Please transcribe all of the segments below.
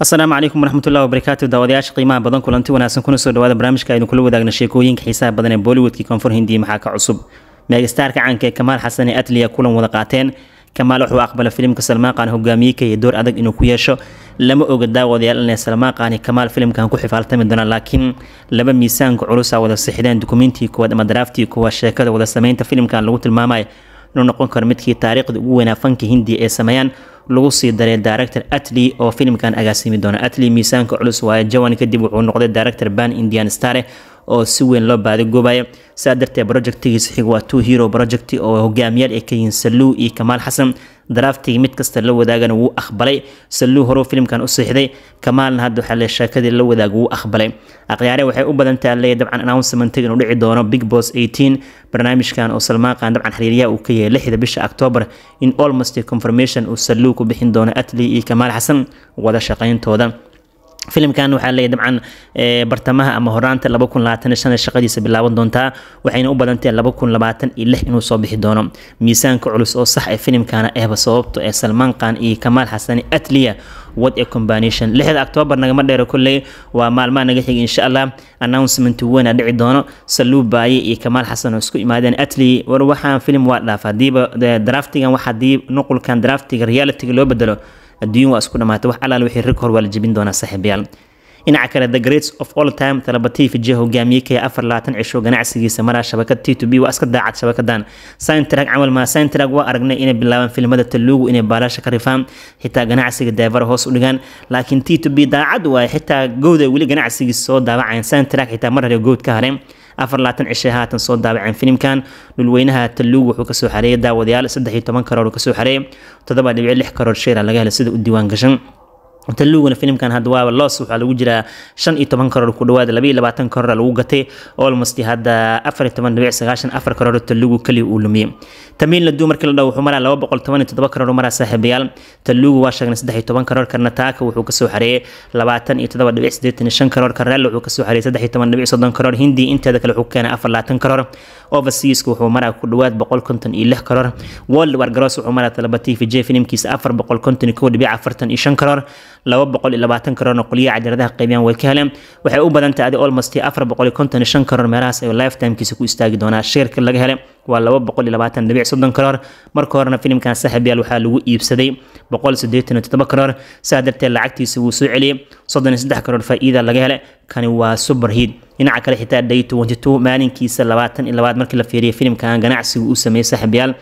asalaamu calaykum waraxmatullahi wabarakaatu daawadayaasha qiimaha badan kulanti wanaagsan kuna soo dhawaada barnaamijka aynu kula wadaagna sheekooyinka xiisaha badan ee bollywoodkii koonfur hindiya maxaa ka cusub meegastaarka caanka ee kamaal xasan ee atliya kulan wada qaateen kamaal wuxuu aqbala filimka salmaan qaan hogaamiye kaya door adag inuu ku yeesho lama oga daawadayaal inay salmaan qaani kamaal filimkan ku xifaaltami doonaan laakiin laba miisaanka culusa wada sixideen dukumiintii koowaad ama daraaftii koowaad sheekada wada sameynta filimkan lagu tilmaamaya inuu noqon karo midkii taariikhda ugu wanaagfanka hindiya ee sameeyaan lagu sii daray director atley oo filimkan agaasimi doona atley miisaanka culus waaye jawan kadib wuxuu noqday director ban indian stare oo si weyn loo baadigoobayo saa darteed projectigiisa xig waa two hero project oo hogaamiyaal ay ka saluu iyo kamaal xasan daraaftigii mid kasta la wadaagana wuu aqbalay saluu horuu filimkan u siixday kamaalna hadda waxaa le sheekadii la wadaag wuu aqbalay akhyaare waxay u badan taha leeya dabcan announcementiga inuu dhici doono big boss eighteen barnaamijkan oo salmaaqan dabcan xiriiryaha uu ka yahay lixda bisha octoobar in olmost confirmation uu saluu ku bixin doono atli iyo kamaal xasan wada shaqayntooda filimkan waxaa leeyahay dabcan eh, bartamaha ama horaanta laba kun labaatan shan shaqadiisa bilaaban doontaa waxayna u badantahay laba kun labaatan iyo lix inuu soo bixi doono miisaanka culus oo sax ah ee filimkana ehba sababto ah ee salmaan qaan iyo kamaal xasani atliya wad ee combination lixda octoobar nagama dheero kolley waa maalmaha naga xigay insha allah announcement weyna dhici doono saluubaaye iyo kamaal xasan oo isku imaadeen atli war waxaan filim waa dhaaf hadiiba eh, draftigan wax hadii nuqulkan draftiga realityga loo bedelo adduun waa isku dhamaatay wax alaal wixii rag waa la jebin doonaa saaxiibayaal dhinaca kale the greats of all time talabatii fijiha hogaamiye kaya afar labaatan cisho ganacsigiisa maraa shabakad t to b waa iska daacad shabakadan saintrag camal maa saintrag waa aragnay inay bilaabaan filmada taluugu inay baalasha ka rifaan xitaa ganacsiga deevara hoos u dhigaan laakiin t to b daacad waaye xitaa gowda weli ganacsigiisa soo daawacayan saintrag xitaa mar hore gowd ka hareen afarlaatan cishe haatan soo daabaceen filimkan dhulweynaha talluug wuxuu kasoo xareeyay daawadayaal saddex iyo toban karoor kasoo xareeyay toddoba dhibici lix karoor sheera laga helay sida u diiwaan gashan taluugana filimkan hadda waaba loos waxaa lagu jiraa shan iyo toban karoor ku dhawaada labaiyo labaatan karoora lagu gatay almost hadda afar iyo toban dhibic sagaashan afar karoor taluugu kaliya uu lumiyey tamiin la duu markii la dhaw wuxuu maraa laba boqol toban iyo toddoba karoor maraa saaxiibayaal taluugu waa sheegnay saddex iyo toban karoor karna taaka wuxuu kasoo xareeyey labaatan iyo toddoba dhibic siddeetan iyo shan karoor kareel wuxuu kasoo xareeyey saddex iyo toban dhibic soddon karoor hindi inteeda kale wuxuu keenay afar labaatan karoor overseaska wuxuu maraa ku dhawaad boqol konton iyo lix karoor world war garoos wuxuu maraa talaba t v j filimkiisa afar boqol konton iyo kow dhibic afartan iyo shan karoor karoon qoliya cajaladaha qaybiyaan way ka heleen waxay u badan tahay almost karoon meelahaas ay lifetimekiisa ku istaagi doonaa sheerka laga hele waa karoor marka horena filimkan saxiibyaal waxaa lagu iibsaday karoor saa darteed lacagtiisa wuu soo celiyey karoor faa'iida laga hele kani waa super hid dhinaca kale xitaa day maalinkiisa labaatan iyo labaad markii la fiiriya filimkan ganacsiga uu sameeyey saaxiibyaal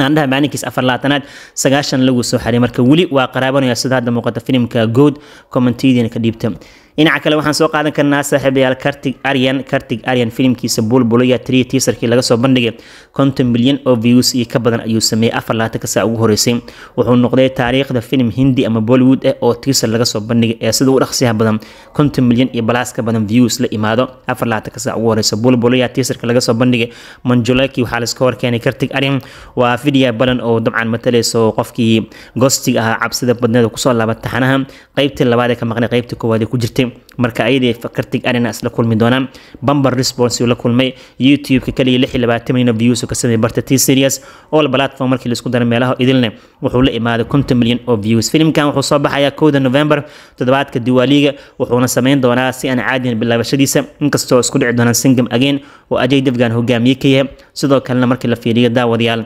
aandhaha maalinkiis afar afarlabaatanaad sagaashan lagu soo xaray marka weli waa qaraabanaya sida hadda muuqata filimka good kommentiyadiina ka dhiibta dhinaca kale waxaan soo qaadan karnaa saaxiibayaal kartig aryan kartig aryan filimkiisa buulbulaya tri tiisarkii laga soo bandhigay konton milyan oo views iyo ka badan ayuu sameeyey afar laatanka ugu horeysay wuxuu noqday taariikhda filim hindi ama bollywood ah oo tiisar laga soo bandhigay ee sida u dhaqsiyaha badan konton milyan iyo balaas ka badan views la imaado afar laatanka saa ugu horeysa buulbulaya tiisarka laga soo bandhigay manjulaki waxaa laska horkeenay kartig aryan waa fidiya badan oo dabcan mataleyso qofkii gostiga ahaa cabsida badneed kusoo laaba taxanaha qaybtii labaad ee ka maqnay qaybtii koowaad ee ku jirtay noqotay marka ayadii kartig arina isla kulmi doonaan bamber response uu la kulmay youtube-ka kaliya lix labaatan milyan views ka samay barta t series oo platform markii laisku dara meelaha idilne wuxuu la imaaday konton milyan oo views filimkan wuxuu soo baxayaa kowda november toddobaadka diwaaliga wuxuuna samayn doonaa si aan caadiyan bilaabashadiisa inkastoo isku dhici doonaan singam again oo ajay devgan hogaamiye ka yahay sidoo kalena markii la fiiriyo daawadayaal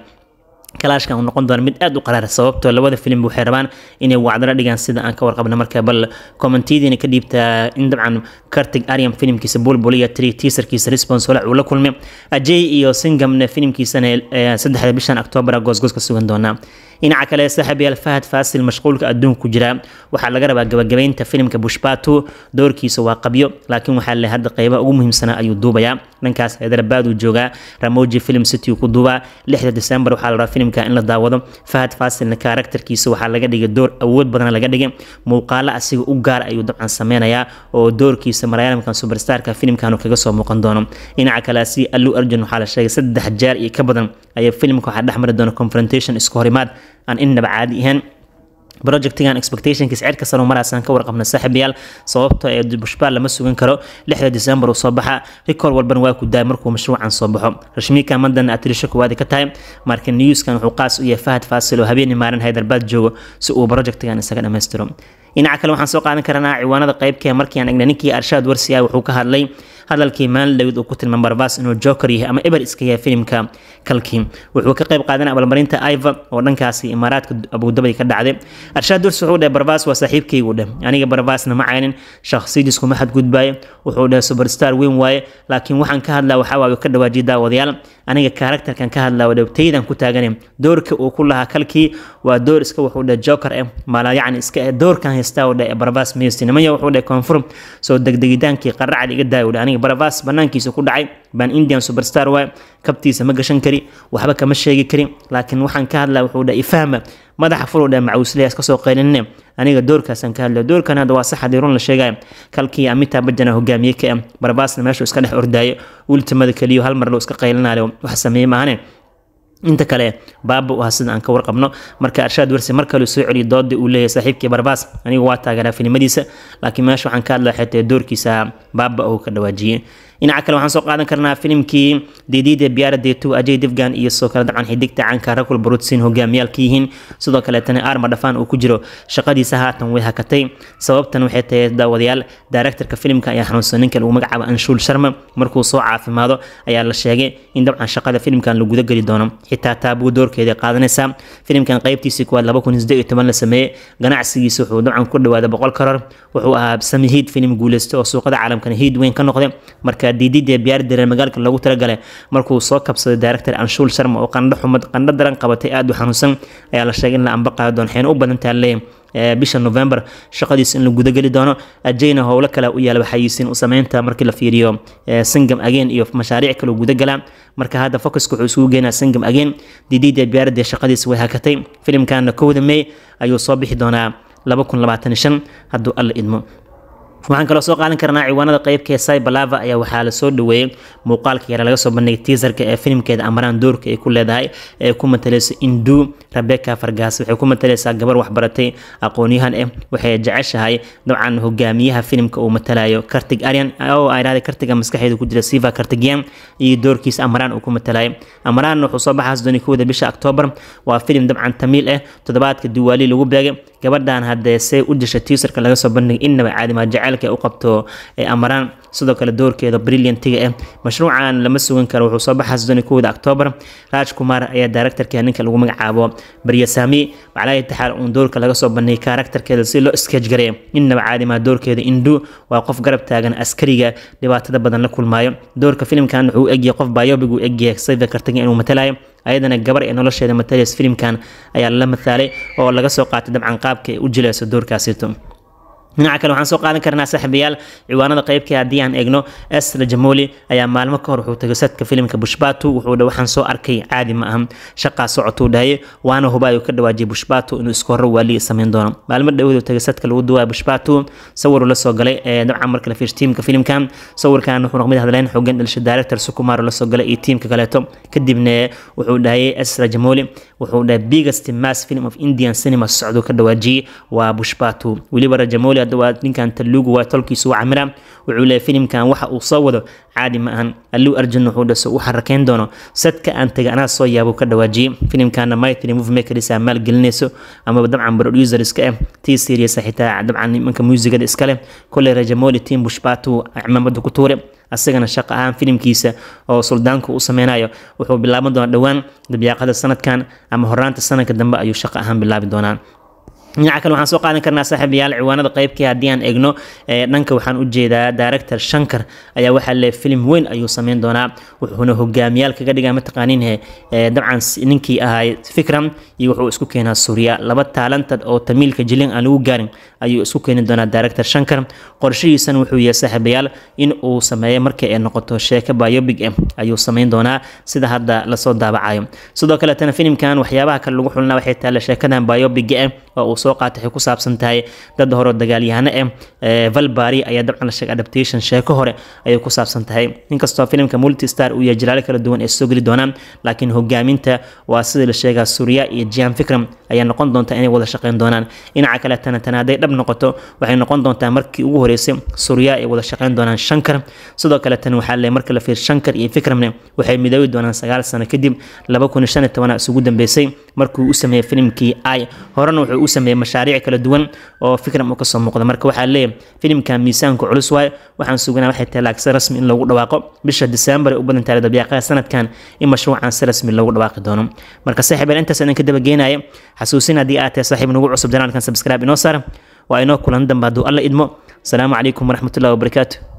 kalaashkan uu noqon doona mid aad u qaraara sababtoo labada filimba waxay rabaan inay wacdana dhigaan sida aan ka warqabna marka bal kommentiyadiina ka dhiibta in dabcan cartig ariam filimkiisa bulbul iyo tri tiisarkiisa response holac uu la kulmay ajay iyo singamna filimkiisana eh, saddexda bishan octoobara goosgoos ka sugan doonaa dhinaca kale saaxiibayaal fahad faasil mashquulka adduunka ku jira waxaa laga rabaa gabagabaynta filimka bushbato doorkiisa waa qabyo laakiin waxaa le hadda qeybaha ugu muhiimsanaa ayuu duubayaa dhankaas eedarabaaduu joogaa ramoji film city ku duubaa lixda december waxaa la rabaa filimka in la daawado fahad faasilna karakterkiisa waxaa laga dhigay door awood badan laga dhigay muuqaalo asiga u gaar ayuu dabcan sameynayaa oo doorkiisa maraayaamkan superstarka filimkan kaga soo muuqan doono dhinaca kale si allu arjun waxaa la sheegay saddex jeer iyo ka badan ayaa filimka waxaa dhexmari doona confrontation isku horimaad aan innaba caadi ahayn brojectigan expectationkiis cirka sano maraasaan ka warqabna saaxiibayaal sababta ah ee bushbaal lama sugan karo lixda december uu soo baxa rikoor walban waa ku daay markuu mashruucan soo baxo rashmiika madan atirisho koowaad ka tahay marka newskan wuxuu qaas u yahay fahad faasil oo habeenii maalin haydarbaad joogo si uu brojectigan isaga dhammaystiro dhinaca kale waxaan soo qaadan karanaa ciwaanada qeybkee markii aan egnay ninkii arshaad warsiyaay wuxuu ka hadlay hadalkii maalin dhawid uu ku tilmaam barbaas inuu joker yahay ama eber iska yahay filimka kalkii wuxuu ka qayb qaadanay abaalmarinta iva oo dhankaasi imaaraadka abudabi ka dhacday arshaad durs wuxuu dheh barbaas waa saaxiibkaygu dheh aniga barbaasna ma caynin shakhsiyadiiskuma xadgudbaayo wuxuu dheh suberstar weyn waaye laakiin waxaan ka hadlaa waxaa waayo ka dhawaajiyay daawadayaal aniga karakterkan ka hadlaa walowtaydan ku taagan doorka uu ku lahaa kalkii waa door iska wuxuu dhe joker eh mala yacni iska eh doorkan haystaa dhe eh, barabas maysti nimaya wuxuu dhe koonfur soo degdegitaankii qaracad iga daay dhe aniga barabas banaankiisa ku dhacay baan indian superstar waay kabtiisa ma gashan kari waxba kama sheegi kari laakiin waxaan ka hadlaa wuxuu dhe ifahma madaxa fulodha macawisleyas kasoo qaylinine aniga doorkaasaan ka hadla doorkan hadda waa saxadii run la sheegay kalkii amita bajana hogaamiye ka ah barbaasna meeshu iska dhex ordaayo wilitamada keliyo hal mar loo iska qaylinayo wax sameeye maahane inta kale baaba u aha aan ka warqabno marka arshaad warsi mar kale soo celiya doodii uu leeyahay saaxiibkii barbaas anigu waa taageeraa filimadiisa laakiin meesha waxaan ka hadlaa xitaa doorkiisa baaba uu ka dhawaajiyey dhinaca kale waxaan soo qaadan karnaa filimkii didiida biyaaradeeto ajay defgan iyo sidoo kale dacan xidigta caanka rakul barutsin hogaamiyaalka sidoo kaleetana arma dhafaan uu ku jiro shaqadiisa haatan way hakatay sababtan waxay tahay daawadayaal directorka filimka ayaa xanuunsan ninka lagu magacaaba anshuul sharma markuu soo caafimaado ayaa la sheegay in dabcan shaqada filimkan laguda geli doono xitaa taabuu doorkeeda qaadanaysa filimkan qaybtiisii kuwaad la sameeyey ganacsigiisa wuxuu dabcan ku dhawaada boqol karar wuxuu ahaa samihiid filim guuleysta oo suuqada caalamkana hiid weyn ka noqday marka markaa diididii ee biyaari dareen magaalka loogu talagalay markuu soo kabsaday director anshuul sharma oo qandho xumad qandho daran qabatay aada u xanuunsan ayaa la sheegay in la amba qaado waxayna u badan taha eh, bisha november shaqadiis in la gudageli doono ajeyna howlo kale u yaala waxayisiin u sameynta markii la fiiriyo eh, singam again iyo mashaariic kale gudagalaa marka hadda focuska wuxuu isugu geynaa singam again didiida biyaaradee shaqadiis way hakatay filimkana kowda may ayuu soo bixi doonaa hadduu alla idmo waxaan kaloo soo qaadan karnaa ciwaanada qeybkaee cybalava ayaa waxaa lasoo soo dhaweeyey muuqaalka yare laga soo bandhigay tiisarka ee filimkeeda amaraan doorka ay ku leedahay ee ku matalayso induu rebecca fargaas waxay ku matalaysaa gabar waxbaratay aqoon-yahan eh, waxay jeceshahay dabcan hogaamiyaha filimka uu matalayo kartig arian oo ay dhahday kartiga maskaxeeda ku jira siva kartigian iyo doorkiisa amaraan uu ku matalayo amaraan wuxuu soo baxaas dooni kowda bisha octoobar waa filim dabcan tamiil ah eh, toddobaadka duwaali lagu beegay gabadhan hadeese u disha tiusarka laga soo bandhig inaba caadimaa jaceylka u qabto ee amaraan sidoo kale doorkeeda brilliantiga ah eh, mashruucan lama sugan karo wuxuu soo baxaas doonay kowda octoobar raaj ayaa daaraktarka ninka lagu magacaabo baryasaami macalaha taxaal uun doorka laga soo bandhigay kaaraktarkeeda si loo sketch inaba caadimaa doorkeeda indhu waa qof garab taagan askariga dhibaatada badan la kulmaayo doorka filimkan wuxuu u egyahay qof baayobig uu egyahay saifa kartaga inuu matalayo ayadana gabar ee nolosheeda matalias filimkan ayaa lala mathaalay oo laga soo qaatay dabcan qaabka ay u jilayso doorkaasito dhinaca kale waxaan soo qaadan karnaa saaxiibayaal ciwaanada qaybkii haddii aan eegno esra jamoli ayaa maalmo ka hor wuxuu tagay setka filimka bushbatu wuxuu dhe waxaan soo arkay caadi ma ahan shaqaa socotuu dhahay waana hubaayo ka dhawaajiyay bushbatu inuu isku horro waaliya samayn doono maalmo dhawadu tagay setka lagu duwaayo bushbatu sawiruu la soo galay ee dabcan marka la fiirso tiimka filimka sawirkan wuxuu noqmid hadleyn xogan dhalisha director sukumaro la soo galay iyo tiimka kaleeto kadibna wuxuu dhahayay esra jamoli wuxuu dhahay biggest mass film of indian cinema socduu ka dhawaajiyay waa bushbatu weliba rajamoli hadawaa ninkan taluugu waa tolkiisu waa camira wuxuu leeyahy filimkan waxa uu soo wado caadi ma ahan alluu arjun wuxuu dhaso u xarakayn doono sadka aan tegay anaa soo yaabuu ka dhawaajiyey filimkana mytry movemakeris aa maalgelinayso amaba dabcan producer iska eh tii serious ah xitaa dabcan nimanka muusigada iska leh kolley rajamoli tim bushbatu cimaamada ku tuure asagana shaqo ahaan filimkiisa oo suldaanku u sameynayo wuxuu bilaaban doonaa dhowaan dabyaaqada sanadkan ama horaanta sanadka dambe ayuu shaqo ahaan bilaabi doonaa dhinaca kale waxaan soo qaadan karnaa saaxiibayaal ciwaanada qaybkii haddii aan egno dhanka waxaan u jeedaa director shankar ayaa waxaa le filim weyn ayuu sameyn doonaa wuxuuna hogaamiyaal kaga dhigaa mataqaanin eh, dabcan ninkii ahaa fikram iyo wuxuu isku keenaa suuriya laba taalantad oo tamiilka jilin aan lagu gaarin ayuu isku keeni doonaa director shankar qorshahiisan wuxuu yahay saaxiibayaal in uu sameeyo markii ay noqoto sheeko biobig eh ayuu sameyn doonaa sida hadda lasoo daabacayo sidoo kaletana filimkan waxyaabaha kale lagu xulnaa waxay taalla sheekadan biobiga eh oo uu soo qaatay waxay ku saabsan tahay dad hore dagaalyahano eh, eh valbari ayaa dabcan la adaptation sheeko hore ayay ku saabsan tahay inkastoo filimka multistar uu yahay jalaalo kala duwan ay soo geli doonaan laakiin hogaaminta waa sidii la sheegaa suuriya iyo jian fikram ayaa noqon doontaa inay wada shaqayn doonaan dhinaca kale tanatana hadday dhab noqoto waxay noqon doontaa markii ugu horeysay surya ay wada shaqayn doonaan shankar sidoo kale tan waxaa le marka la fiir shankar iyo fikramne waxay midoobi doonaan sagaal sano kadib laba kun shan iyo tobana isugu dambeysay markii uu sameeyey filimkii ay horena wuxuu u sameeyey mashaariic kala duwan oo fikram uu kasoo muuqda marka waxaa leeyahay filimka miisaanku culus waaye waxaan suganaa waxay tahay laagsi rasmi in loogu dhawaaqo bisha diseembar ee u badan tahay dabiiqaha sanadkan in mashruucan si rasmi loogu dhawaaqi doono marka saaxiibeel intaas idinka dabageynaya xasuusin haddii aad tahay saaxiib nagu cusub janaalkan subscribe inoo saara waa inoo kulan damba hadduu alla idmo asalaamu calaykum waraxmatullahi wabarakaatu